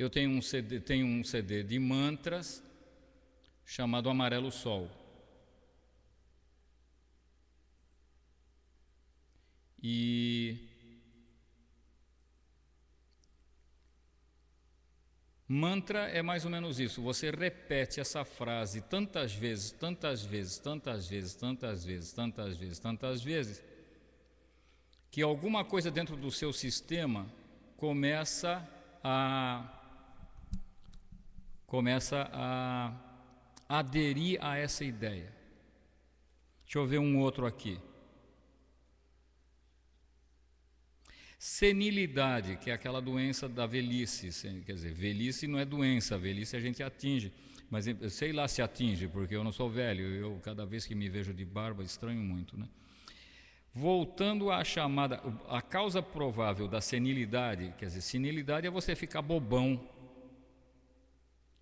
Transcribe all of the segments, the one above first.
Eu tenho um CD, tenho um CD de mantras chamado Amarelo Sol. E mantra é mais ou menos isso. Você repete essa frase tantas vezes, tantas vezes, tantas vezes, tantas vezes, tantas vezes, tantas vezes, que alguma coisa dentro do seu sistema começa a começa a aderir a essa ideia. Deixa eu ver um outro aqui. Senilidade, que é aquela doença da velhice, quer dizer, velhice não é doença, velhice a gente atinge, mas sei lá se atinge, porque eu não sou velho, eu cada vez que me vejo de barba estranho muito, né? Voltando à chamada, a causa provável da senilidade, quer dizer, senilidade é você ficar bobão,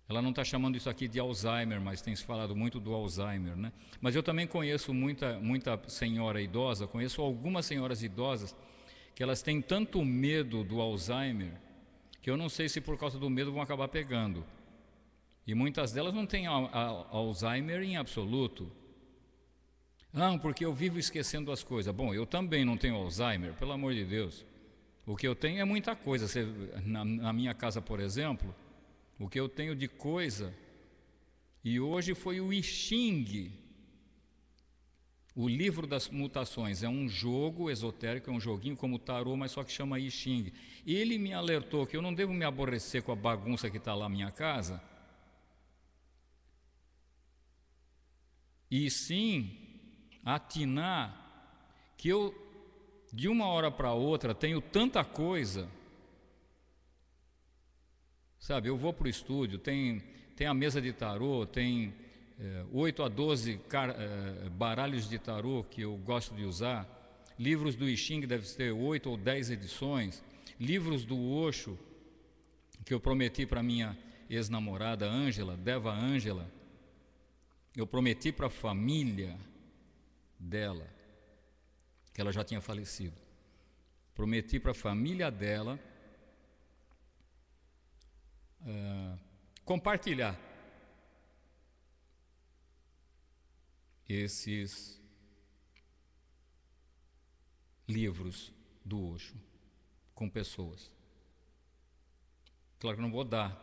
ela não está chamando isso aqui de Alzheimer, mas tem se falado muito do Alzheimer, né? Mas eu também conheço muita, muita senhora idosa, conheço algumas senhoras idosas que elas têm tanto medo do Alzheimer que eu não sei se por causa do medo vão acabar pegando. E muitas delas não têm Alzheimer em absoluto. Ah, porque eu vivo esquecendo as coisas. Bom, eu também não tenho Alzheimer, pelo amor de Deus. O que eu tenho é muita coisa. na minha casa, por exemplo, o que eu tenho de coisa, e hoje foi o Ixing, O livro das mutações é um jogo esotérico, é um joguinho como tarô, mas só que chama Ixing. Ele me alertou que eu não devo me aborrecer com a bagunça que está lá na minha casa, e sim atinar que eu, de uma hora para outra, tenho tanta coisa Sabe, eu vou para o estúdio, tem, tem a mesa de tarô, tem é, eh, 8 a 12 car, é, baralhos de tarô que eu gosto de usar, livros do I Ching deve ter 8 ou 10 edições, livros do Osho, que eu prometi para minha ex-namorada Ângela, Deva Ângela, eu prometi para a família dela, que ela já tinha falecido, prometi para a família dela é, compartilhar esses livros do Osho com pessoas. Claro que não vou dar,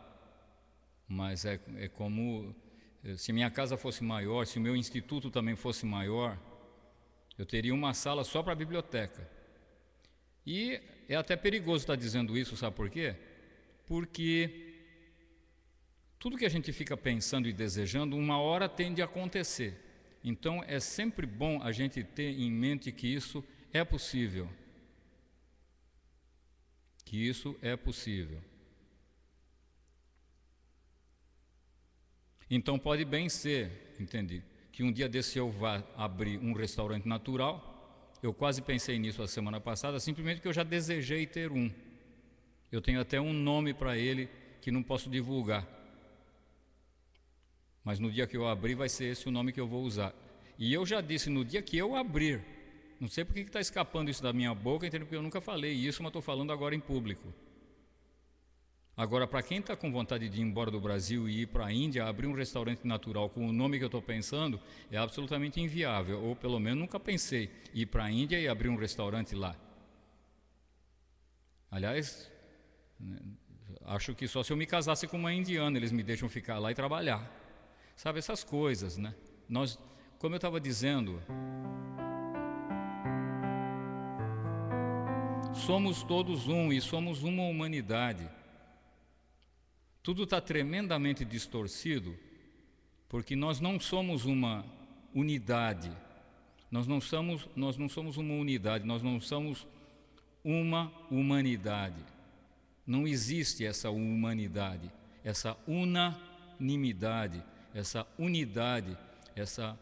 mas é, é como eh, se minha casa fosse maior, se o meu instituto também fosse maior, eu teria uma sala só para a biblioteca. E é até perigoso estar dizendo isso, sabe por quê? Porque tudo que a gente fica pensando e desejando, uma hora tende a acontecer. Então é sempre bom a gente ter em mente que isso é possível. Que isso é possível. Então pode bem ser, entendi, que um dia desse eu vá abrir um restaurante natural. Eu quase pensei nisso a semana passada, simplesmente porque eu já desejei ter um. Eu tenho até um nome para ele que não posso divulgar. Mas no dia que eu abrir, vai ser esse o nome que eu vou usar. E eu já disse, no dia que eu abrir, não sei porque está escapando isso da minha boca, entendeu? Porque eu nunca falei isso, mas estou falando agora em público. Agora, para quem está com vontade de ir embora do Brasil e ir para a Índia, abrir um restaurante natural com o nome que eu estou pensando é absolutamente inviável. Ou pelo menos nunca pensei ir para a Índia e abrir um restaurante lá. Aliás, né, acho que só se eu me casasse com uma indiana, eles me deixam ficar lá e trabalhar. Sabe, essas coisas, né? Nós, como eu estava dizendo, somos todos um e somos uma humanidade. Tudo está tremendamente distorcido porque nós não somos uma unidade. Nós não somos, nós não somos uma unidade, nós não somos uma humanidade. Não existe essa humanidade, essa unanimidade essa unidade, essa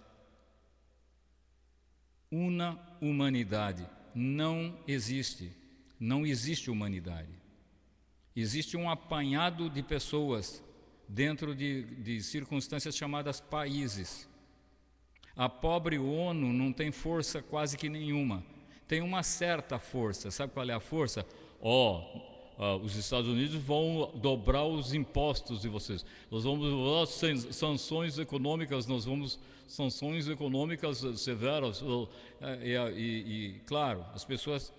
una humanidade. Não existe. Não existe humanidade. Existe um apanhado de pessoas dentro de, de circunstâncias chamadas países. A pobre ONU não tem força quase que nenhuma. Tem uma certa força. Sabe qual é a força? Ó, oh, ah, os Estados Unidos vão dobrar os impostos de vocês. Nós vamos sanções econômicas, nós vamos sanções econômicas severas. É, e, e, e claro, as pessoas,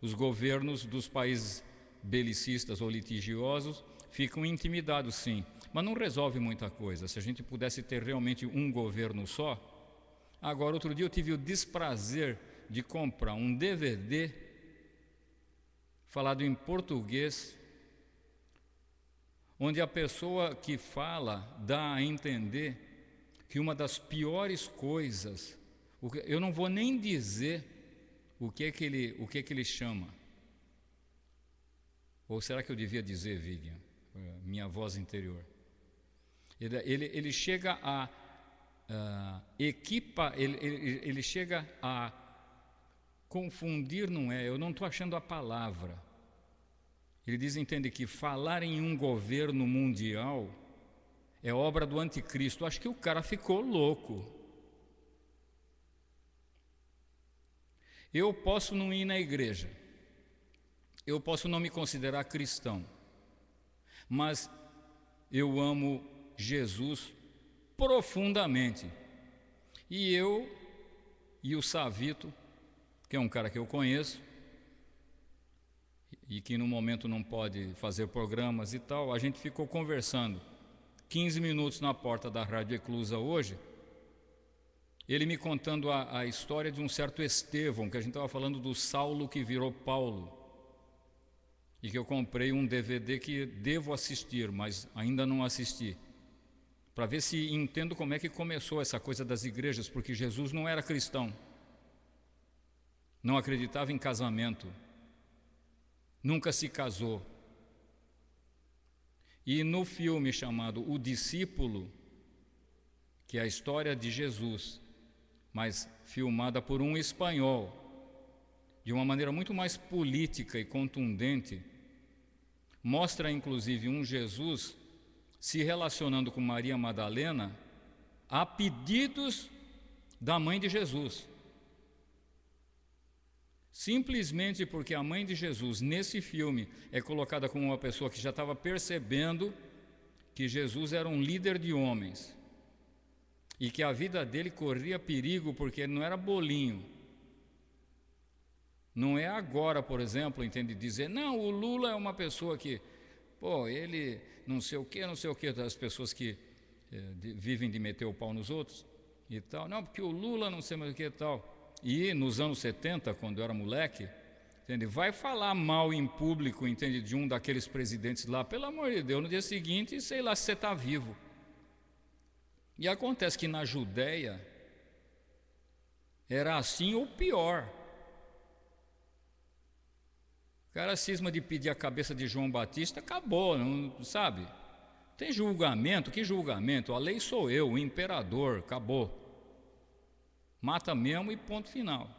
os governos dos países belicistas ou litigiosos ficam intimidados, sim. Mas não resolve muita coisa. Se a gente pudesse ter realmente um governo só. Agora, outro dia eu tive o desprazer de comprar um DVD falado em português, onde a pessoa que fala dá a entender que uma das piores coisas, eu não vou nem dizer o que é que ele, o que é que ele chama. Ou será que eu devia dizer, Vivian, é, minha voz interior? Ele, ele, ele chega a, a equipa, ele, ele, ele chega a Confundir não é, eu não estou achando a palavra. Ele diz, entende que falar em um governo mundial é obra do anticristo. Acho que o cara ficou louco. Eu posso não ir na igreja. Eu posso não me considerar cristão. Mas eu amo Jesus profundamente. E eu e o Savito que é um cara que eu conheço e que no momento não pode fazer programas e tal, a gente ficou conversando 15 minutos na porta da Rádio Eclusa hoje, ele me contando a, a história de um certo Estevão, que a gente estava falando do Saulo que virou Paulo, e que eu comprei um DVD que devo assistir, mas ainda não assisti para ver se entendo como é que começou essa coisa das igrejas, porque Jesus não era cristão não acreditava em casamento, nunca se casou. E no filme chamado O Discípulo, que é a história de Jesus, mas filmada por um espanhol, de uma maneira muito mais política e contundente, mostra inclusive um Jesus se relacionando com Maria Madalena a pedidos da mãe de Jesus. Simplesmente porque a mãe de Jesus, nesse filme, é colocada como uma pessoa que já estava percebendo que Jesus era um líder de homens e que a vida dele corria perigo porque ele não era bolinho. Não é agora, por exemplo, entende dizer, não, o Lula é uma pessoa que, pô, ele não sei o que, não sei o que, das pessoas que eh, de, vivem de meter o pau nos outros e tal. Não, porque o Lula não sei mais o que e tal. E nos anos 70, quando eu era moleque, entende? Vai falar mal em público, entende, de um daqueles presidentes lá, pelo amor de Deus, no dia seguinte, sei lá se você está vivo. E acontece que na Judéia era assim ou pior. O cara cisma de pedir a cabeça de João Batista, acabou, não sabe? Tem julgamento, que julgamento? A lei sou eu, o imperador, acabou. Mata mesmo e ponto final.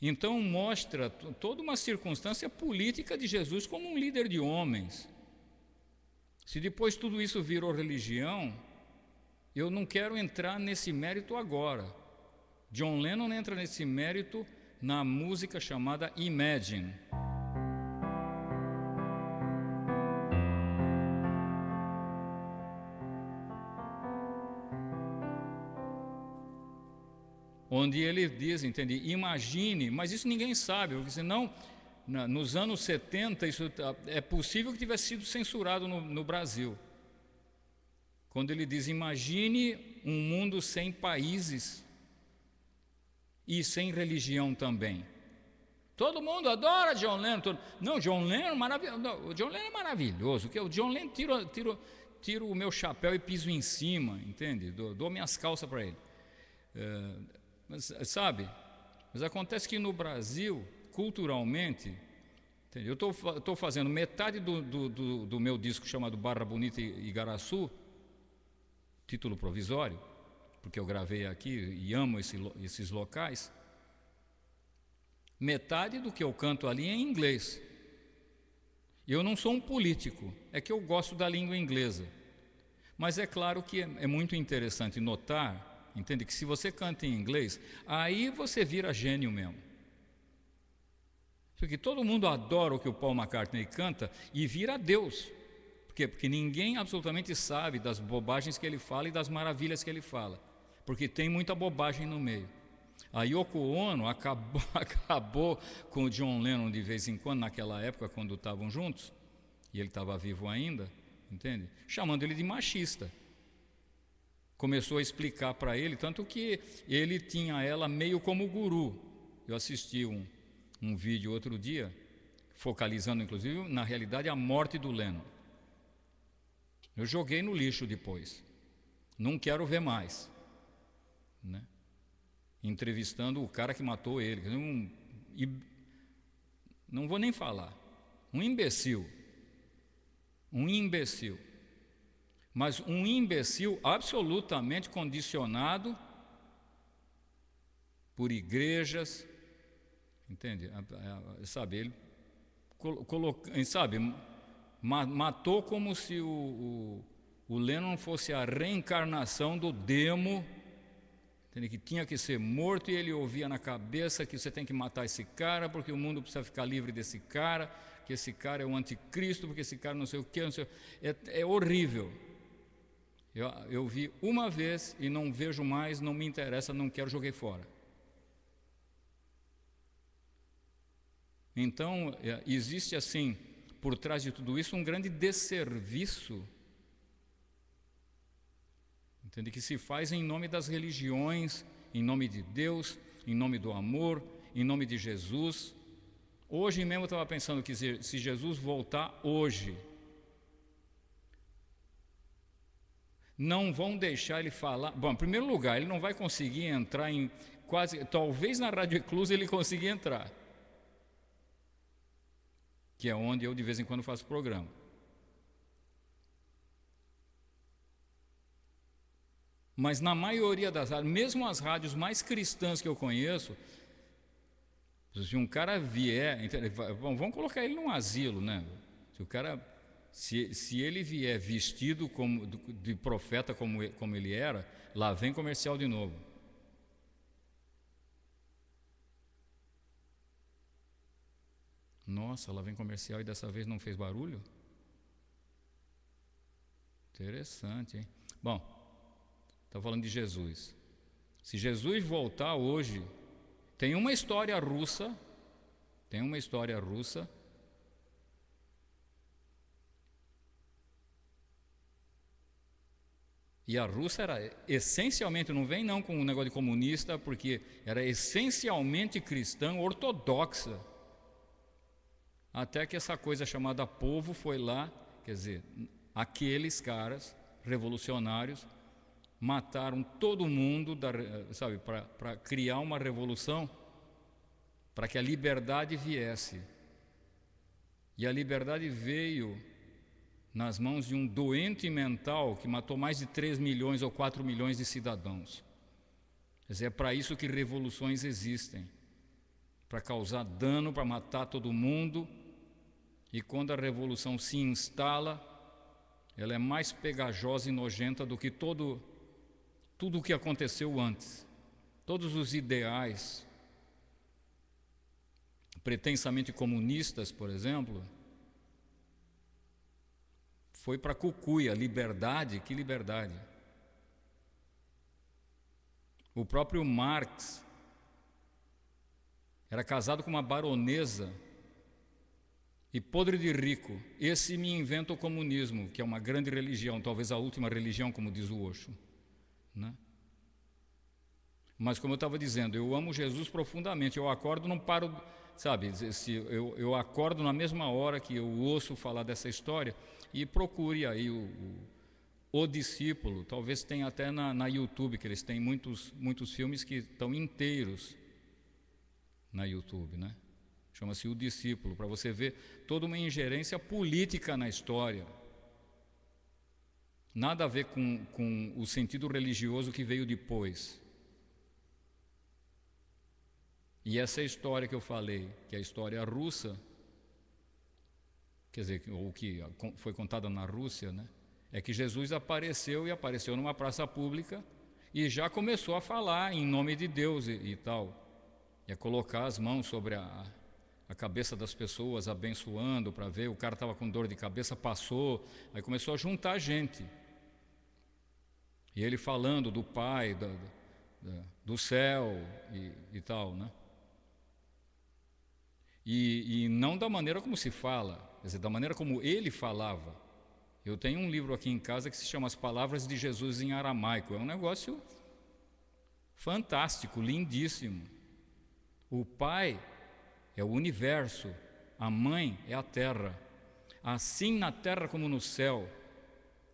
Então mostra toda uma circunstância política de Jesus como um líder de homens. Se depois tudo isso virou religião, eu não quero entrar nesse mérito agora. John Lennon entra nesse mérito na música chamada Imagine. onde ele diz, entende? Imagine, mas isso ninguém sabe, porque senão nos anos 70 isso tá, é possível que tivesse sido censurado no, no Brasil. Quando ele diz: imagine um mundo sem países e sem religião também. Todo mundo adora John Lennon. Todo... Não, John Lennon, é marav... Não, o John Lennon é maravilhoso. É o John Lennon tiro, tiro, tiro o meu chapéu e piso em cima, entende? Dou, dou minhas calças para ele. É, mas, eh, sabe? Mas acontece que no Brasil, culturalmente, eu estou fazendo metade do, do, do, do, meu disco chamado Barra Bonita e Igaraçu, título provisório, porque eu gravei aqui e amo esse, esses locais. Metade do que eu canto ali é em inglês. Eu não sou um político, é que eu gosto da língua inglesa. Mas é claro que é, é muito interessante notar entende? Que se você canta em inglês, aí você vira gênio mesmo. Porque todo mundo adora o que o Paul McCartney canta e vira Deus. Por quê? Porque ninguém absolutamente sabe das bobagens que ele fala e das maravilhas que ele fala. Porque tem muita bobagem no meio. A Yoko Ono acabou, acabou com o John Lennon de vez em quando, naquela época, quando estavam juntos, e ele estava vivo ainda, entende? Chamando ele de machista começou a explicar para ele, tanto que ele tinha ela meio como guru. Eu assisti um, um vídeo outro dia, focalizando inclusive, na realidade, a morte do Leno. Eu joguei no lixo depois. Não quero ver mais. Né? Entrevistando o cara que matou ele. Um, não vou nem falar. Um imbecil. Um imbecil mas um imbecil absolutamente condicionado por igrejas, entende? Ah, ah, sabe, ele coloca, sabe, matou como se o, o, o Lennon fosse a reencarnação do demo, entende? que tinha que ser morto e ele ouvia na cabeça que você tem que matar esse cara porque o mundo precisa ficar livre desse cara, que esse cara é o anticristo, porque esse cara não sei o que, não sei o... É, é horrível. Eu, eu vi uma vez e não vejo mais, não me interessa, não quero, joguei fora. Então, é, existe assim, por trás de tudo isso, um grande desserviço entende? que se faz em nome das religiões, em nome de Deus, em nome do amor, em nome de Jesus. Hoje mesmo eu estava pensando que se Jesus voltar hoje, não vão deixar ele falar. Bom, em primeiro lugar, ele não vai conseguir entrar em quase. Talvez na Rádio Eclusa ele consiga entrar, que é onde eu de vez em quando faço programa. Mas na maioria das rádios, mesmo as rádios mais cristãs que eu conheço, se um cara vier, bom, vamos colocar ele num asilo, né? Se o cara se, se ele vier vestido como, de profeta como, como ele era, lá vem comercial de novo. Nossa, lá vem comercial e dessa vez não fez barulho? Interessante, hein? Bom, está falando de Jesus. Se Jesus voltar hoje, tem uma história russa, tem uma história russa E a Rússia era essencialmente, não vem não com um negócio de comunista, porque era essencialmente cristã, ortodoxa. Até que essa coisa chamada povo foi lá, quer dizer, aqueles caras revolucionários mataram todo mundo, da, sabe, para criar uma revolução, para que a liberdade viesse. E a liberdade veio nas mãos de um doente mental que matou mais de 3 milhões ou 4 milhões de cidadãos. Quer dizer, é para isso que revoluções existem para causar dano, para matar todo mundo. E quando a revolução se instala, ela é mais pegajosa e nojenta do que todo tudo o que aconteceu antes. Todos os ideais pretensamente comunistas, por exemplo, foi para Cucuia, liberdade, que liberdade. O próprio Marx era casado com uma baronesa e podre de rico. Esse me inventa o comunismo, que é uma grande religião, talvez a última religião, como diz o Osho. Né? Mas como eu estava dizendo, eu amo Jesus profundamente. Eu acordo, não paro sabe, se eu, eu acordo na mesma hora que eu ouço falar dessa história e procure aí o, o, o discípulo, talvez tenha até na, na YouTube, que eles têm muitos, muitos filmes que estão inteiros na YouTube, né? Chama-se O Discípulo, para você ver toda uma ingerência política na história. Nada a ver com, com o sentido religioso que veio depois. E essa é história que eu falei, que é a história russa, quer dizer, ou que foi contada na Rússia, né? É que Jesus apareceu e apareceu numa praça pública e já começou a falar em nome de Deus e, e tal. E a colocar as mãos sobre a, a cabeça das pessoas, abençoando para ver. O cara estava com dor de cabeça, passou, aí começou a juntar gente. E ele falando do Pai, da, da, do céu e, e tal, né? E, e não da maneira como se fala, quer dizer, da maneira como ele falava. Eu tenho um livro aqui em casa que se chama As Palavras de Jesus em Aramaico. É um negócio fantástico, lindíssimo. O pai é o universo, a mãe é a terra. Assim na terra como no céu,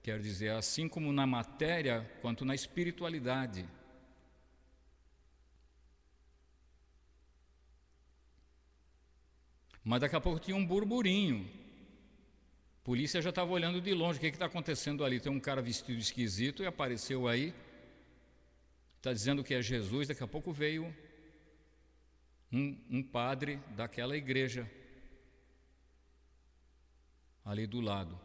quer dizer, assim como na matéria quanto na espiritualidade. Mas daqui a pouco tinha um burburinho. A polícia já estava olhando de longe, o que está acontecendo ali? Tem um cara vestido esquisito e apareceu aí, está dizendo que é Jesus, daqui a pouco veio um, um padre daquela igreja ali do lado.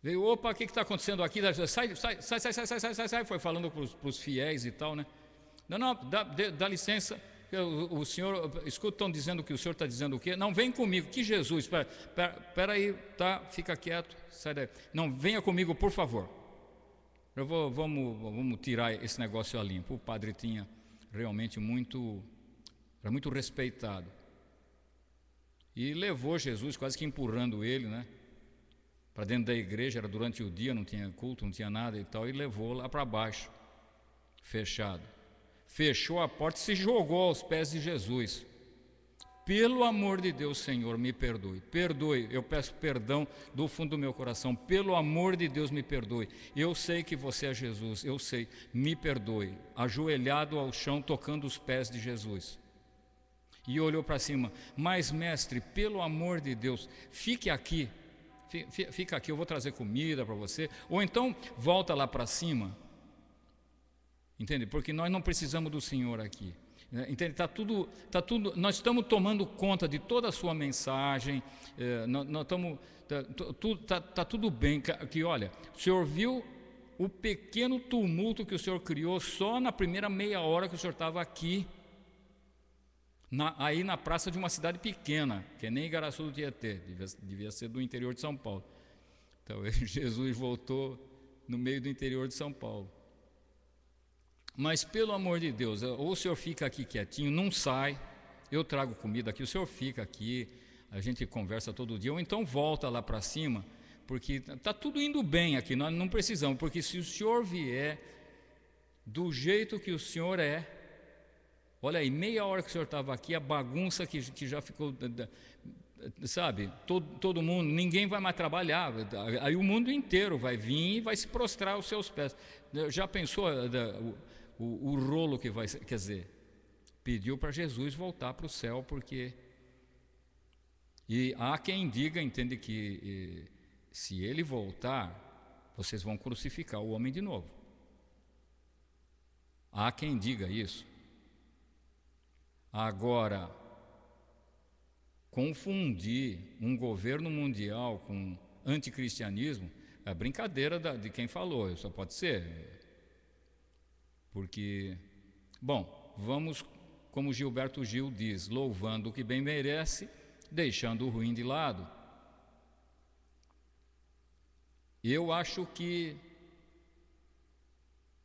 Veio, opa, o que está acontecendo aqui? Sai, sai, sai, sai, sai, sai, sai, sai, foi falando para os fiéis e tal, né? Não, não, dá, dá licença. O, senhor, escuta, estão dizendo que o senhor está dizendo o quê? Não, vem comigo, que Jesus, espera aí, tá, fica quieto, sai daí. Não, venha comigo, por favor. Eu vou, vamos, vamos tirar esse negócio a limpo. O padre tinha realmente muito, era muito respeitado. E levou Jesus, quase que empurrando ele, né? Para dentro da igreja, era durante o dia, não tinha culto, não tinha nada e tal, e levou lá para baixo, fechado fechou a porta e se jogou aos pés de Jesus. Pelo amor de Deus, Senhor, me perdoe. Perdoe, eu peço perdão do fundo do meu coração. Pelo amor de Deus, me perdoe. Eu sei que você é Jesus, eu sei. Me perdoe. Ajoelhado ao chão, tocando os pés de Jesus. E olhou para cima. Mas, mestre, pelo amor de Deus, fique aqui. Fica aqui, eu vou trazer comida para você. Ou então, volta lá para cima Entende? Porque nós não precisamos do Senhor aqui. Né? Entende? Tá tudo, tá tudo, nós estamos tomando conta de toda a sua mensagem, é, nós, nós estamos, tá, tudo, tá, tá, tudo bem. Que, olha, o senhor viu o pequeno tumulto que o senhor criou só na primeira meia hora que o senhor estava aqui, na, aí na praça de uma cidade pequena, que é nem Igaraçu do Tietê, devia, devia ser do interior de São Paulo. Então, Jesus voltou no meio do interior de São Paulo. Mas pelo amor de Deus, eh, ou o senhor fica aqui quietinho, não sai, eu trago comida aqui, o senhor fica aqui, a gente conversa todo dia, ou então volta lá para cima, porque está tudo indo bem aqui, nós não precisamos, porque se o senhor vier do jeito que o senhor é, olha aí, meia hora que o senhor estava aqui, a bagunça que, que já ficou, sabe, todo, todo mundo, ninguém vai mais trabalhar, aí o mundo inteiro vai vir e vai se prostrar aos seus pés. Já pensou o, o rolo que vai, quer dizer, pediu para Jesus voltar para o céu, porque. E há quem diga, entende que se ele voltar, vocês vão crucificar o homem de novo. Há quem diga isso. Agora, confundir um governo mundial com anticristianismo é brincadeira de quem falou, só pode ser. Porque, bom, vamos, como Gilberto Gil diz, louvando o que bem merece, deixando o ruim de lado. Eu acho que.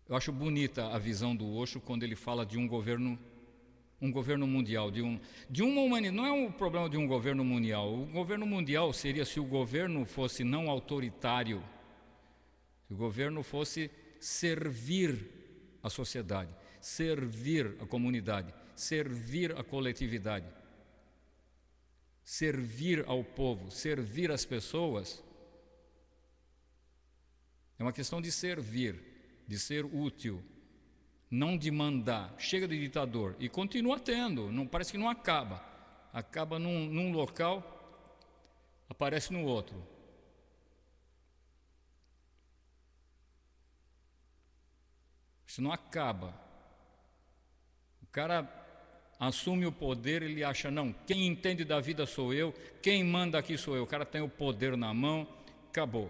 Eu acho bonita a visão do Osho quando ele fala de um governo um governo mundial, de, um, de uma humanidade. Não é um problema de um governo mundial. O governo mundial seria se o governo fosse não autoritário, se o governo fosse servir a sociedade, servir a comunidade, servir a coletividade, servir ao povo, servir as pessoas. É uma questão de servir, de ser útil, não de mandar. Chega de ditador e continua tendo, não, parece que não acaba. Acaba num, num local, aparece no outro. Isso não acaba. O cara assume o poder, ele acha, não, quem entende da vida sou eu, quem manda aqui sou eu. O cara tem o poder na mão, acabou.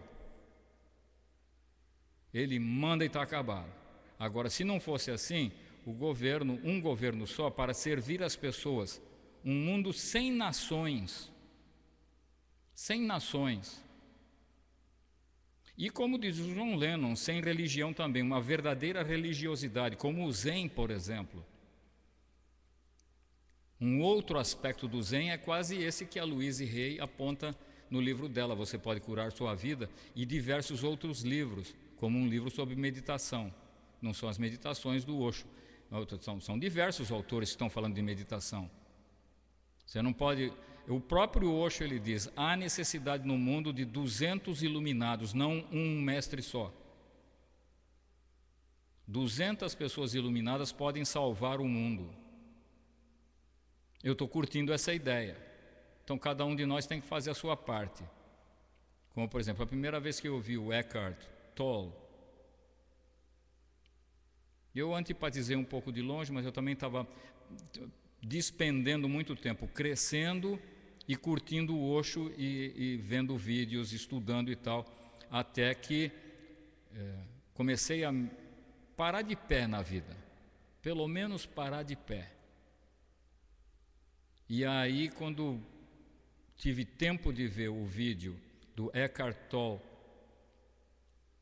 Ele manda e está acabado. Agora, se não fosse assim, o governo, um governo só, para servir as pessoas, um mundo sem nações, sem nações, e como diz o John Lennon, sem religião também, uma verdadeira religiosidade, como o Zen, por exemplo. Um outro aspecto do Zen é quase esse que a Louise Rey aponta no livro dela, Você Pode Curar Sua Vida, e diversos outros livros, como um livro sobre meditação. Não são as meditações do Osho, são diversos autores que estão falando de meditação. Você não pode o próprio Osho ele diz: há necessidade no mundo de 200 iluminados, não um mestre só. 200 pessoas iluminadas podem salvar o mundo. Eu estou curtindo essa ideia. Então, cada um de nós tem que fazer a sua parte. Como, por exemplo, a primeira vez que eu vi o Eckhart Tolle, eu antipatizei um pouco de longe, mas eu também estava despendendo muito tempo, crescendo e curtindo o Osho e, e vendo vídeos, estudando e tal, até que é, comecei a parar de pé na vida, pelo menos parar de pé. E aí, quando tive tempo de ver o vídeo do Eckhart Tolle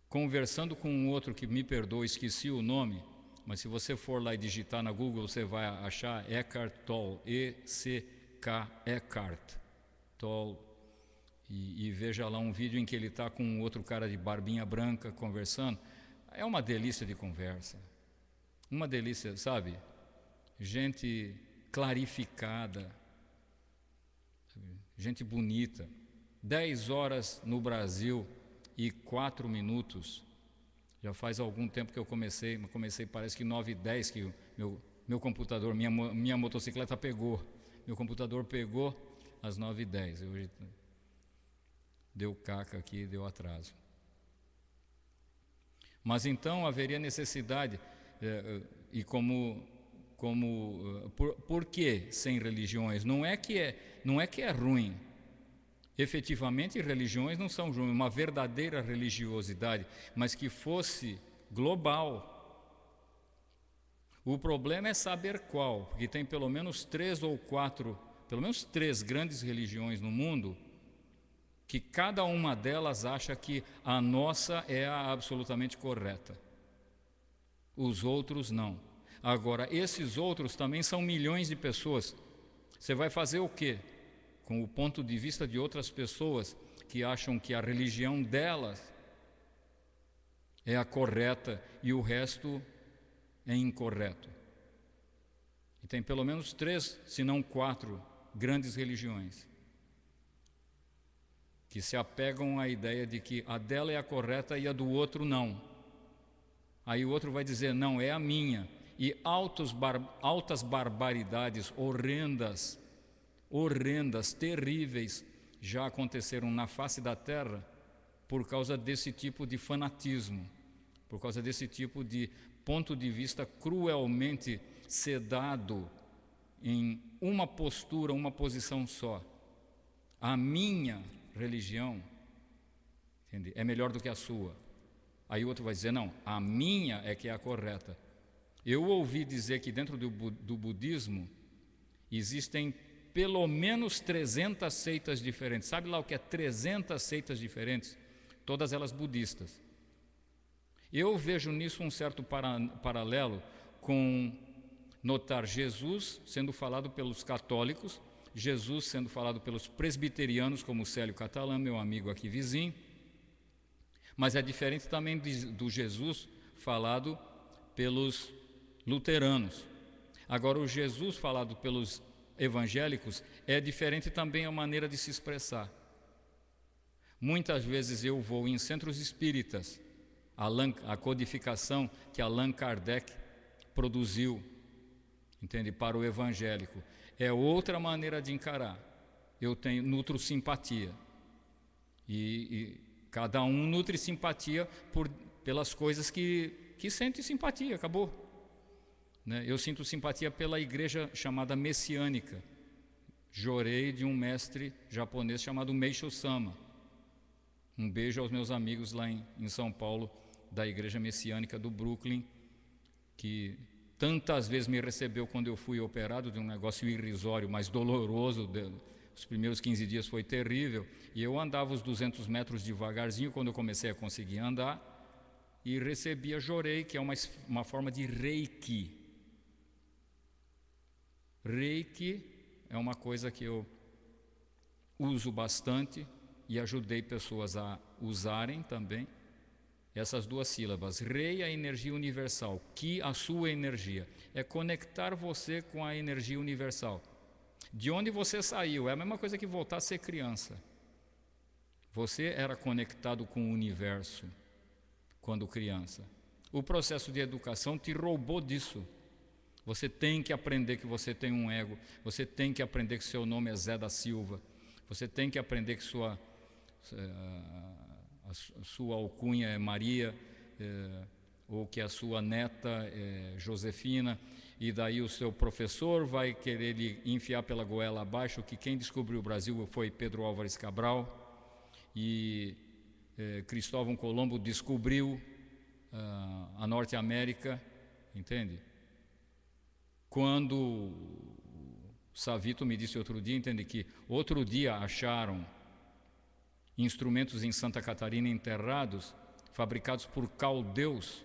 conversando com um outro que me perdoa, esqueci o nome, mas se você for lá e digitar na Google, você vai achar Eckhart Tolle, E-C-T K. Eckhart Tolle. E, e veja lá um vídeo em que ele está com outro cara de barbinha branca conversando. É uma delícia de conversa. Uma delícia, sabe? Gente clarificada, gente bonita. Dez horas no Brasil e quatro minutos. Já faz algum tempo que eu comecei, comecei parece que nove e dez que meu, meu computador, minha, minha motocicleta pegou meu computador pegou às 9h10. Hoje deu caca aqui, deu atraso. Mas então haveria necessidade, eh, eh, e como. como eh, por, por que sem religiões? Não é que é, não é que é ruim, efetivamente religiões não são uma verdadeira religiosidade, mas que fosse global, o problema é saber qual, porque tem pelo menos três ou quatro, pelo menos três grandes religiões no mundo que cada uma delas acha que a nossa é a absolutamente correta. Os outros não. Agora, esses outros também são milhões de pessoas. Você vai fazer o quê? Com o ponto de vista de outras pessoas que acham que a religião delas é a correta e o resto é incorreto. E tem pelo menos três, se não quatro, grandes religiões que se apegam à ideia de que a dela é a correta e a do outro não. Aí o outro vai dizer, não, é a minha. E altos bar altas barbaridades horrendas, horrendas, terríveis, já aconteceram na face da terra por causa desse tipo de fanatismo, por causa desse tipo de ponto de vista cruelmente sedado em uma postura, uma posição só. A minha religião entende? é melhor do que a sua. Aí o outro vai dizer: não, a minha é que é a correta. Eu ouvi dizer que dentro do, do budismo existem pelo menos 300 seitas diferentes. Sabe lá o que é 300 seitas diferentes? Todas elas budistas. Eu vejo nisso um certo para, paralelo com notar Jesus sendo falado pelos católicos, Jesus sendo falado pelos presbiterianos, como Célio Catalã, meu amigo aqui vizinho, mas é diferente também de, do Jesus falado pelos luteranos. Agora, o Jesus falado pelos evangélicos é diferente também a maneira de se expressar. Muitas vezes eu vou em centros espíritas Allan, a codificação que Allan Kardec produziu, entende, para o evangélico. É outra maneira de encarar. Eu tenho, nutro simpatia. E, e cada um nutre simpatia por, pelas coisas que, que sente simpatia, acabou. Né? Eu sinto simpatia pela igreja chamada messiânica. Jorei de um mestre japonês chamado Meisho Sama. Um beijo aos meus amigos lá em, em São Paulo da Igreja Messiânica do Brooklyn, que tantas vezes me recebeu quando eu fui operado de um negócio irrisório, mas doloroso. De, os primeiros 15 dias foi terrível. E eu andava os 200 metros devagarzinho quando eu comecei a conseguir andar. E recebia jorei, que é uma, uma forma de reiki. Reiki é uma coisa que eu uso bastante e ajudei pessoas a usarem também essas duas sílabas, rei a energia universal, que a sua energia, é conectar você com a energia universal. De onde você saiu, é a mesma coisa que voltar a ser criança. Você era conectado com o universo quando criança. O processo de educação te roubou disso. Você tem que aprender que você tem um ego, você tem que aprender que seu nome é Zé da Silva, você tem que aprender que sua. Eh, a sua alcunha é Maria, é, ou que a sua neta é Josefina, e daí o seu professor vai querer lhe enfiar pela goela abaixo que quem descobriu o Brasil foi Pedro Álvares Cabral, e é, Cristóvão Colombo descobriu ah, a Norte América, entende? Quando Savito me disse outro dia, entende, que outro dia acharam instrumentos em Santa Catarina enterrados, fabricados por caldeus.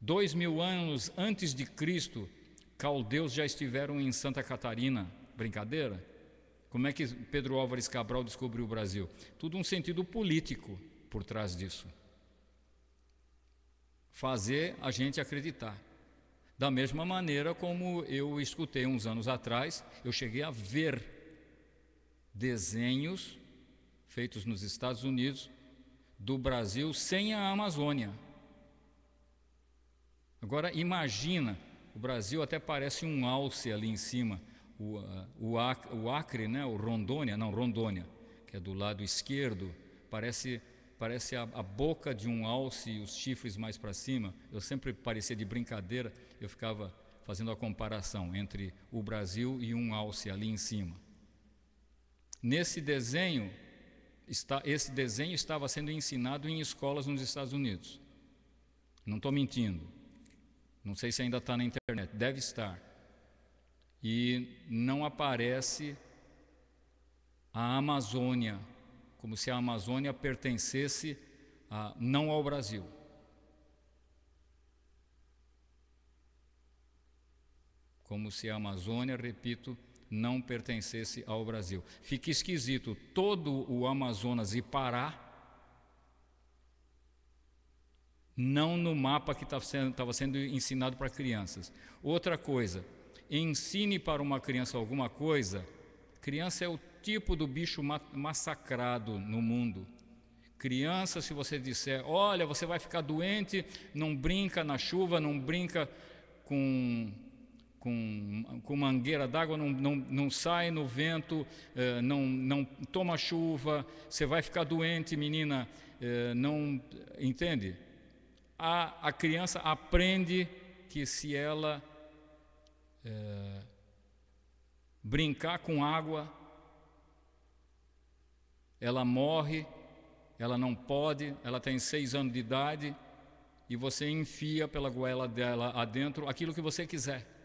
Dois mil anos antes de Cristo, caldeus já estiveram em Santa Catarina. Brincadeira? Como é que Pedro Álvares Cabral descobriu o Brasil? Tudo um sentido político por trás disso. Fazer a gente acreditar. Da mesma maneira como eu escutei uns anos atrás, eu cheguei a ver desenhos feitos nos Estados Unidos do Brasil sem a Amazônia. Agora imagina, o Brasil até parece um alce ali em cima, o, ah, o, o Acre, né, o Rondônia, não, Rondônia, que é do lado esquerdo, parece parece a, a, boca de um alce e os chifres mais para cima. Eu sempre parecia de brincadeira, eu ficava fazendo a comparação entre o Brasil e um alce ali em cima. Nesse desenho, está, esse desenho estava sendo ensinado em escolas nos Estados Unidos. Não estou mentindo. Não sei se ainda está na internet, deve estar. E não aparece a Amazônia, como se a Amazônia pertencesse a, não ao Brasil. Como se a Amazônia, repito, não pertencesse ao Brasil. Fica esquisito, todo o Amazonas e Pará, não no mapa que estava tá sendo, sendo ensinado para crianças. Outra coisa, ensine para uma criança alguma coisa, criança é o tipo do bicho massacrado no mundo. Criança, se você disser, olha, você vai ficar doente, não brinca na chuva, não brinca com com, com mangueira d'água, não, não, não sai no vento, eh, não, não toma chuva, você vai ficar doente, menina, eh, não. Entende? A, a criança aprende que se ela eh, brincar com água, ela morre, ela não pode, ela tem seis anos de idade, e você enfia pela goela dela adentro aquilo que você quiser.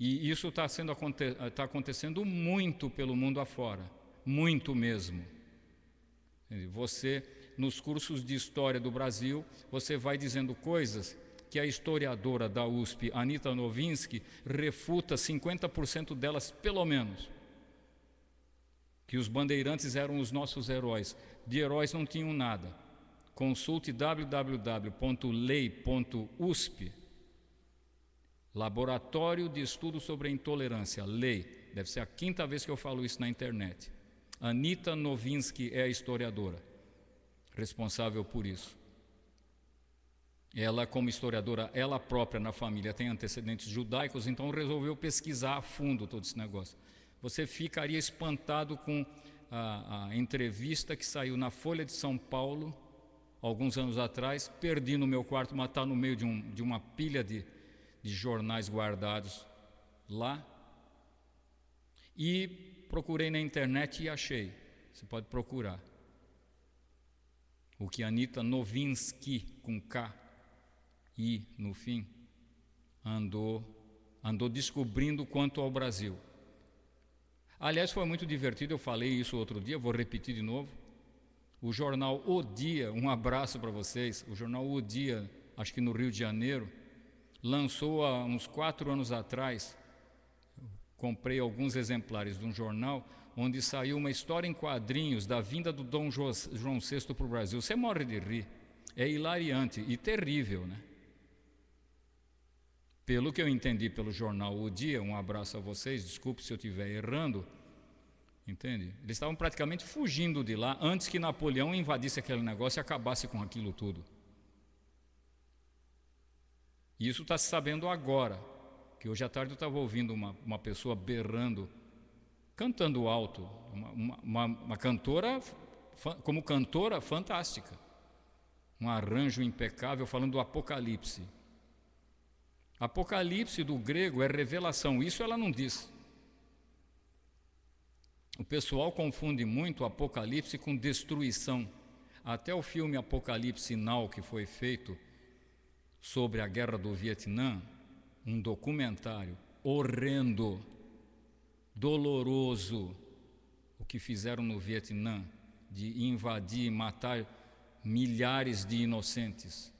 E isso está aconte tá acontecendo muito pelo mundo afora, muito mesmo. Você, nos cursos de história do Brasil, você vai dizendo coisas que a historiadora da USP, Anita Novinsky, refuta 50% delas, pelo menos. Que os bandeirantes eram os nossos heróis. De heróis não tinham nada. Consulte www.lei.usp.com Laboratório de Estudo sobre a Intolerância, Lei. Deve ser a quinta vez que eu falo isso na internet. Anita Novinsky é a historiadora responsável por isso. Ela, como historiadora, ela própria na família tem antecedentes judaicos, então resolveu pesquisar a fundo todo esse negócio. Você ficaria espantado com a, a entrevista que saiu na Folha de São Paulo alguns anos atrás. Perdi no meu quarto, mas está no meio de, um, de uma pilha de, de jornais guardados lá. E procurei na internet e achei. Você pode procurar. O que Anita Novinsky, com K e no fim, andou, andou descobrindo quanto ao Brasil. Aliás, foi muito divertido, eu falei isso outro dia, vou repetir de novo. O jornal O Dia, um abraço para vocês, o jornal O Dia, acho que no Rio de Janeiro, lançou há uns quatro anos atrás, comprei alguns exemplares de um jornal, onde saiu uma história em quadrinhos da vinda do Dom João VI para o Brasil. Você morre de rir. É hilariante e terrível, né? Pelo que eu entendi pelo jornal O Dia, um abraço a vocês, desculpe se eu estiver errando, entende? Eles estavam praticamente fugindo de lá antes que Napoleão invadisse aquele negócio e acabasse com aquilo tudo. E isso está se sabendo agora, que hoje à tarde eu estava ouvindo uma, uma pessoa berrando, cantando alto, uma, uma, uma cantora, como cantora fantástica, um arranjo impecável falando do Apocalipse. Apocalipse do grego é revelação, isso ela não diz. O pessoal confunde muito Apocalipse com destruição. Até o filme Apocalipse Now, que foi feito sobre a guerra do Vietnã, um documentário horrendo, doloroso, o que fizeram no Vietnã, de invadir e matar milhares de inocentes.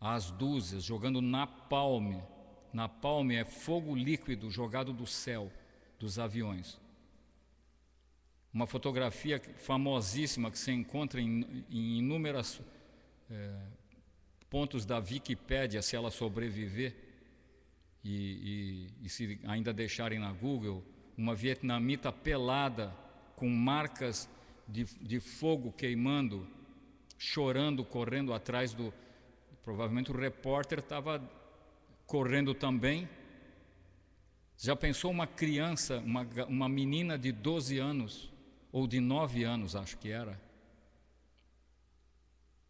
As dúzias jogando na palme, na palme é fogo líquido jogado do céu dos aviões. Uma fotografia famosíssima que se encontra em, em inúmeras é, pontos da Wikipédia, se ela sobreviver e, e, e se ainda deixarem na Google, uma vietnamita pelada com marcas de, de fogo queimando, chorando, correndo atrás do. Provavelmente o repórter estava correndo também. Já pensou uma criança, uma, uma menina de 12 anos, ou de 9 anos, acho que era,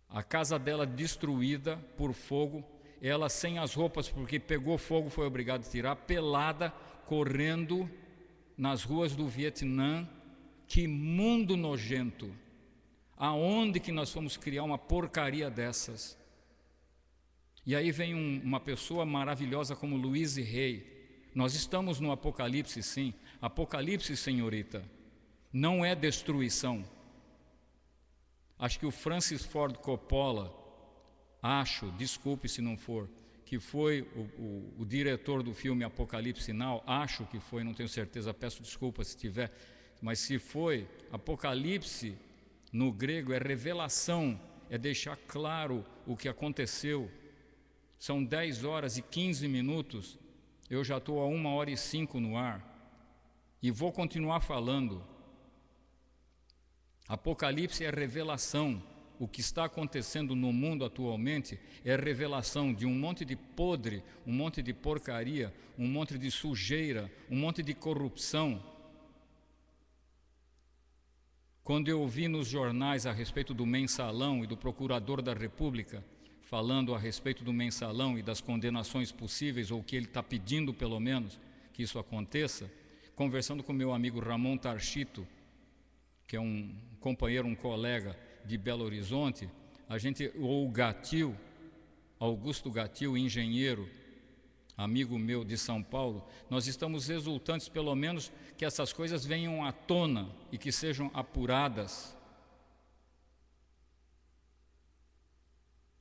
a casa dela destruída por fogo, ela sem as roupas, porque pegou fogo, foi obrigada a tirar, pelada, correndo nas ruas do Vietnã. Que mundo nojento! Aonde que nós fomos criar uma porcaria dessas? E aí vem um, uma pessoa maravilhosa como Luiz e Rei. Nós estamos no Apocalipse, sim. Apocalipse, senhorita, não é destruição. Acho que o Francis Ford Coppola, acho, desculpe se não for, que foi o, o, o diretor do filme Apocalipse Sinal, acho que foi, não tenho certeza, peço desculpa se tiver, mas se foi, Apocalipse no grego é revelação, é deixar claro o que aconteceu. São 10 horas e 15 minutos, eu já estou a 1 hora e 5 no ar, e vou continuar falando. Apocalipse é revelação. O que está acontecendo no mundo atualmente é revelação de um monte de podre, um monte de porcaria, um monte de sujeira, um monte de corrupção. Quando eu ouvi nos jornais a respeito do mensalão e do procurador da República, falando a respeito do mensalão e das condenações possíveis, ou que ele está pedindo, pelo menos, que isso aconteça, conversando com meu amigo Ramon Tarchito, que é um companheiro, um colega de Belo Horizonte, a gente, ou o Gatil, Augusto Gatil, engenheiro, amigo meu de São Paulo, nós estamos exultantes, pelo menos, que essas coisas venham à tona e que sejam apuradas.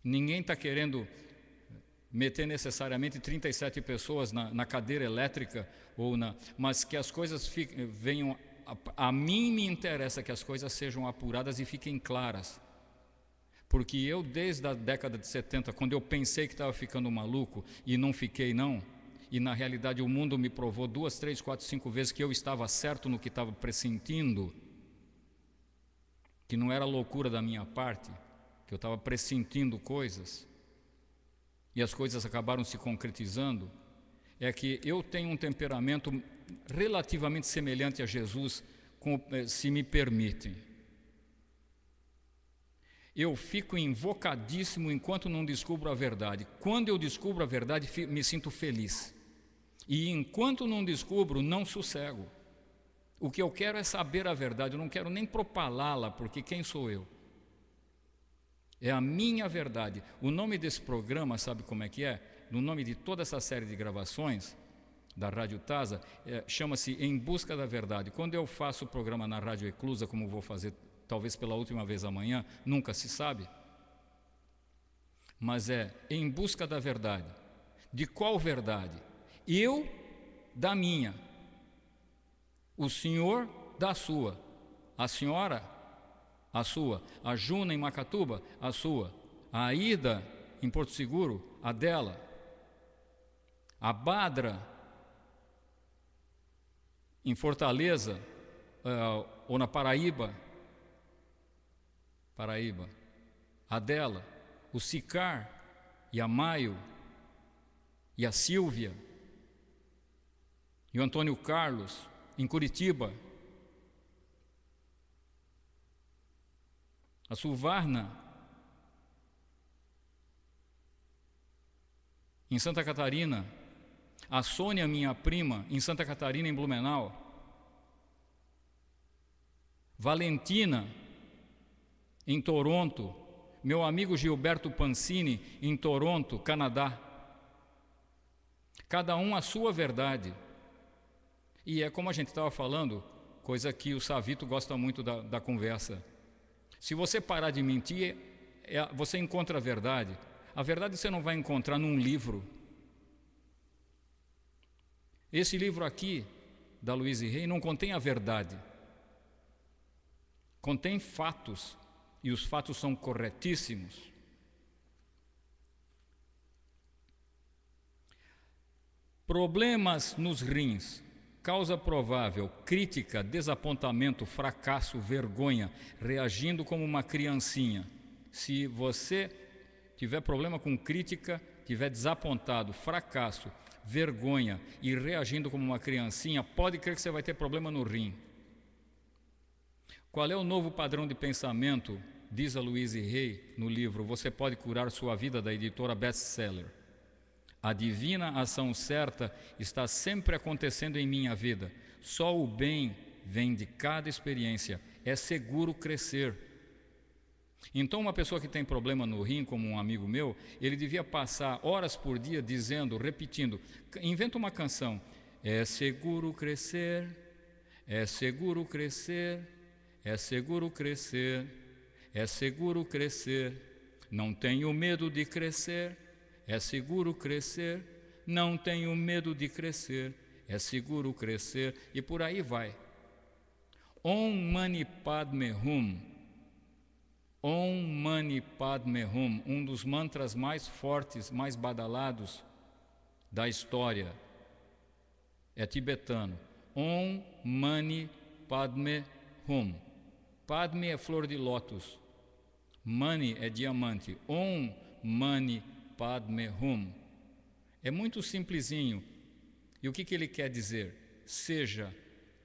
Ninguém está querendo meter necessariamente 37 pessoas na, na cadeira elétrica ou na, mas que as coisas fiquem, venham a, a mim me interessa que as coisas sejam apuradas e fiquem claras. Porque eu, desde a década de 70, quando eu pensei que estava ficando maluco e não fiquei, não, e na realidade o mundo me provou duas, três, quatro, cinco vezes que eu estava certo no que estava pressentindo, que não era loucura da minha parte, que eu estava pressentindo coisas, e as coisas acabaram se concretizando, é que eu tenho um temperamento relativamente semelhante a Jesus, com, eh, se me permitem. Eu fico invocadíssimo enquanto não descubro a verdade. Quando eu descubro a verdade, me sinto feliz. E enquanto não descubro, não sossego. O que eu quero é saber a verdade, eu não quero nem propalá-la, porque quem sou eu? É a minha verdade. O nome desse programa, sabe como é que é? No nome de toda essa série de gravações, da Rádio Taza, é, chama-se Em Busca da Verdade. Quando eu faço o programa na Rádio Eclusa, como vou fazer talvez pela última vez amanhã, nunca se sabe, mas é Em Busca da Verdade. De qual verdade? Eu da minha, o senhor da sua, a senhora a sua, a Juna em Macatuba a sua, a Aida em Porto Seguro a dela, a Badra em Fortaleza uh, ou na Paraíba, Paraíba, Adela, o Sicar e a Maio e a Silvia e o Antônio Carlos em Curitiba. A Silvarna em Santa Catarina, a Sônia, minha prima, em Santa Catarina, em Blumenau. Valentina, em Toronto. Meu amigo Gilberto Pancini, em Toronto, Canadá. Cada um a sua verdade. E é como a gente estava falando, coisa que o Savito gosta muito da, da conversa. Se você parar de mentir, é, você encontra a verdade. A verdade você não vai encontrar num livro, esse livro aqui, da Luiz e Rei, não contém a verdade, contém fatos, e os fatos são corretíssimos. Problemas nos rins, causa provável, crítica, desapontamento, fracasso, vergonha, reagindo como uma criancinha. Se você tiver problema com crítica, tiver desapontado, fracasso, vergonha e reagindo como uma criancinha, pode crer que você vai ter problema no rim. Qual é o novo padrão de pensamento? Diz a Louise Rei no livro Você Pode Curar Sua Vida, da editora best seller A divina ação certa está sempre acontecendo em minha vida. Só o bem vem de cada experiência. É seguro crescer então, uma pessoa que tem problema no rim, como um amigo meu, ele devia passar horas por dia dizendo, repetindo, inventa uma canção: é seguro crescer, é seguro crescer, é seguro crescer, é seguro crescer. Não tenho medo de crescer, é seguro crescer. Não tenho medo de crescer, é seguro crescer. E por aí vai. Om mani padme hum. Om Mani Padme Hum, um dos mantras mais fortes, mais badalados da história. É tibetano. Om Mani Padme Hum. Padme é flor de lótus. Mani é diamante. Om Mani Padme Hum. É muito simplesinho. E o que, que ele quer dizer? Seja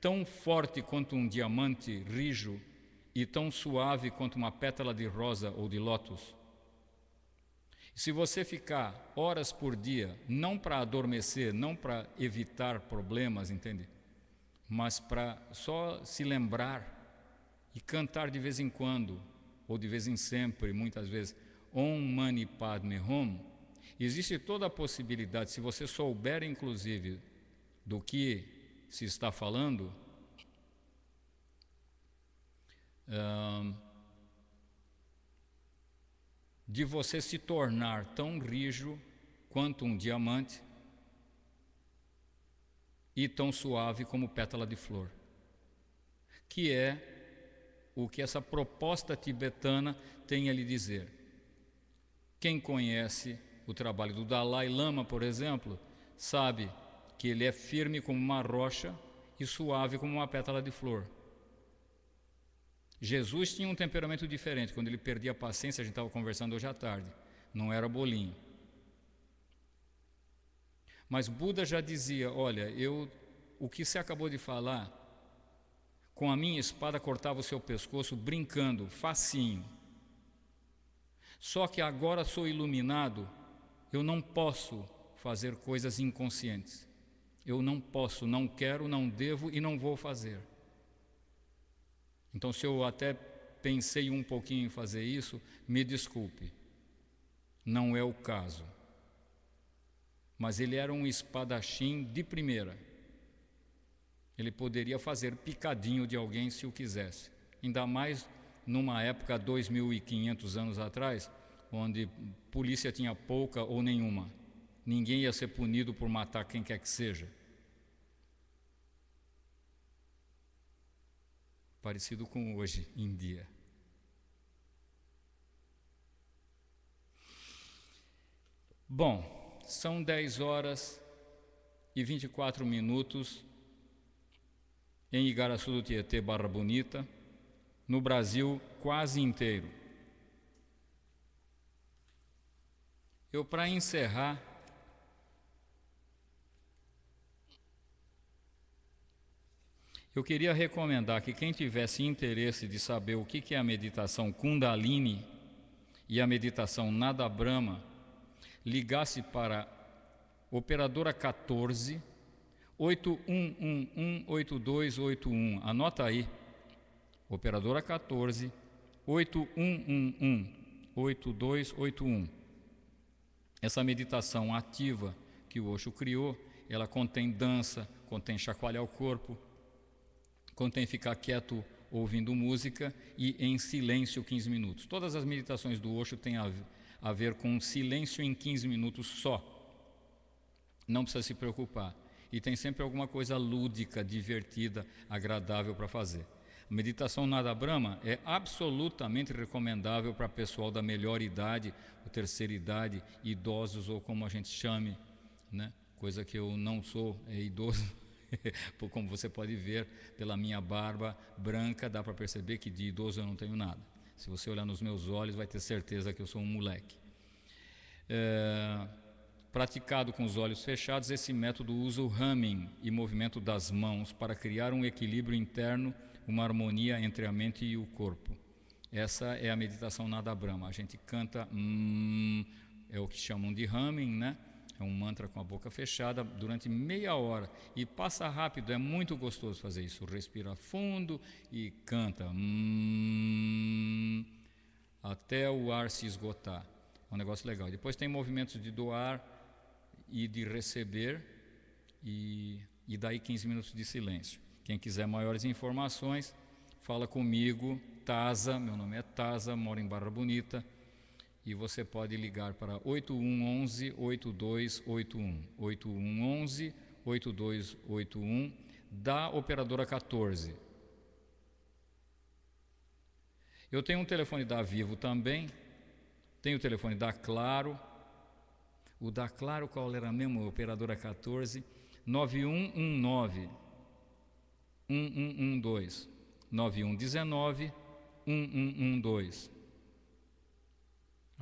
tão forte quanto um diamante rijo e tão suave quanto uma pétala de rosa ou de lótus. Se você ficar horas por dia, não para adormecer, não para evitar problemas, entende? Mas para só se lembrar e cantar de vez em quando, ou de vez em sempre, muitas vezes, Om Mani Padme Hum, existe toda a possibilidade, se você souber inclusive do que se está falando, de você se tornar tão rijo quanto um diamante e tão suave como pétala de flor, que é o que essa proposta tibetana tem a lhe dizer. Quem conhece o trabalho do Dalai Lama, por exemplo, sabe que ele é firme como uma rocha e suave como uma pétala de flor. Jesus tinha um temperamento diferente. Quando ele perdia a paciência, a gente estava conversando hoje à tarde. Não era bolinho. Mas Buda já dizia: Olha, eu, o que você acabou de falar, com a minha espada cortava o seu pescoço, brincando, facinho. Só que agora sou iluminado, eu não posso fazer coisas inconscientes. Eu não posso, não quero, não devo e não vou fazer. Então, se eu até pensei um pouquinho em fazer isso, me desculpe, não é o caso. Mas ele era um espadachim de primeira. Ele poderia fazer picadinho de alguém se o quisesse. Ainda mais numa época, 2.500 anos atrás, onde polícia tinha pouca ou nenhuma. Ninguém ia ser punido por matar quem quer que seja. parecido com hoje em dia. Bom, são 10 horas e 24 minutos em Igaraçu do Tietê, Barra Bonita, no Brasil quase inteiro. Eu, para encerrar, Eu queria recomendar que quem tivesse interesse de saber o que é a meditação Kundalini e a meditação Nada Brahma, ligasse para operadora 14 8111 8281. Anota aí. Operadora 14 8111 8281. Essa meditação ativa que o Osho criou, ela contém dança, contém chacoalhar o corpo, Contém ficar quieto ouvindo música e em silêncio 15 minutos. Todas as meditações do Osho têm a, a ver com silêncio em 15 minutos só. Não precisa se preocupar. E tem sempre alguma coisa lúdica, divertida, agradável para fazer. Meditação Nada Brahma é absolutamente recomendável para pessoal da melhor idade, ou terceira idade, idosos ou como a gente chame, né? coisa que eu não sou, é idoso, Como você pode ver pela minha barba branca, dá para perceber que de idoso eu não tenho nada. Se você olhar nos meus olhos, vai ter certeza que eu sou um moleque. É, praticado com os olhos fechados, esse método usa o humming e movimento das mãos para criar um equilíbrio interno, uma harmonia entre a mente e o corpo. Essa é a meditação Nada Brahma. A gente canta, hum, é o que chamam de humming, né? É um mantra com a boca fechada durante meia hora e passa rápido, é muito gostoso fazer isso. Respira fundo e canta hum, até o ar se esgotar. É um negócio legal. Depois tem movimentos de doar e de receber e, e daí 15 minutos de silêncio. Quem quiser maiores informações, fala comigo, Taza, meu nome é Taza, moro em Barra Bonita, e você pode ligar para 8111 8281, 8111 8281 da operadora 14. Eu tenho um telefone da Vivo também, tenho o telefone da Claro. O da Claro qual era mesmo? Operadora 14 9119 1112 9119 1112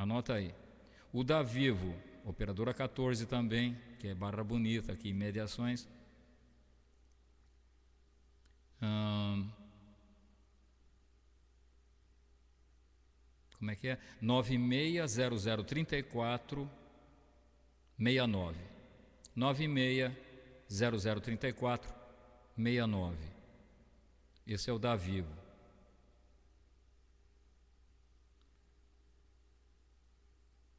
Anota aí. O da Vivo, operadora 14 também, que é Barra Bonita, aqui Mediações. Hum, como é que é? 960034 69. 960034 69. Esse é o da Vivo.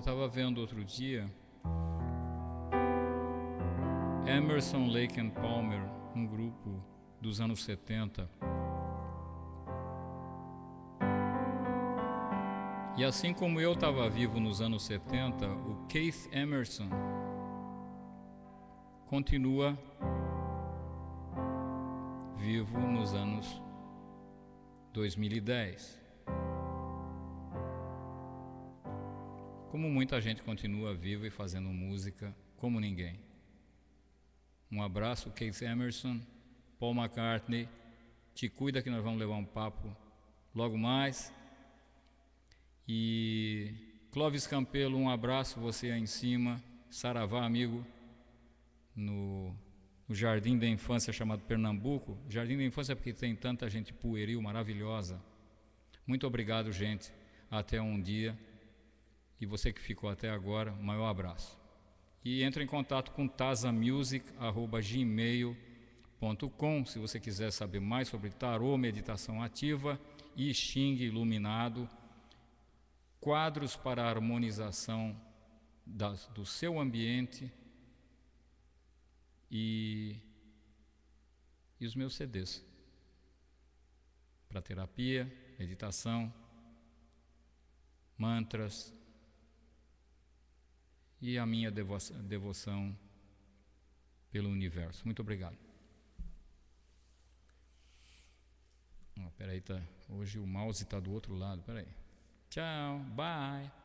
Eu estava vendo outro dia Emerson, Lake and Palmer, um grupo dos anos 70. E assim como eu estava vivo nos anos 70, o Keith Emerson continua vivo nos anos 2010. como muita gente continua viva e fazendo música como ninguém. Um abraço, Keith Emerson, Paul McCartney. Te cuida que nós vamos levar um papo logo mais. E Clóvis Campelo, um abraço, você aí em cima. Saravá, amigo, no, no Jardim da Infância chamado Pernambuco. Jardim da Infância é porque tem tanta gente pueril, maravilhosa. Muito obrigado, gente. Até um dia. E você que ficou até agora, maior abraço. E entre em contato com tasamusic.gmail.com se você quiser saber mais sobre tarô, meditação ativa e Xing iluminado, quadros para harmonização das, do seu ambiente e, e os meus CDs para terapia, meditação, mantras, e a minha devoção pelo universo. Muito obrigado. Oh, peraí, tá. Hoje o mouse está do outro lado. Peraí. Tchau, bye.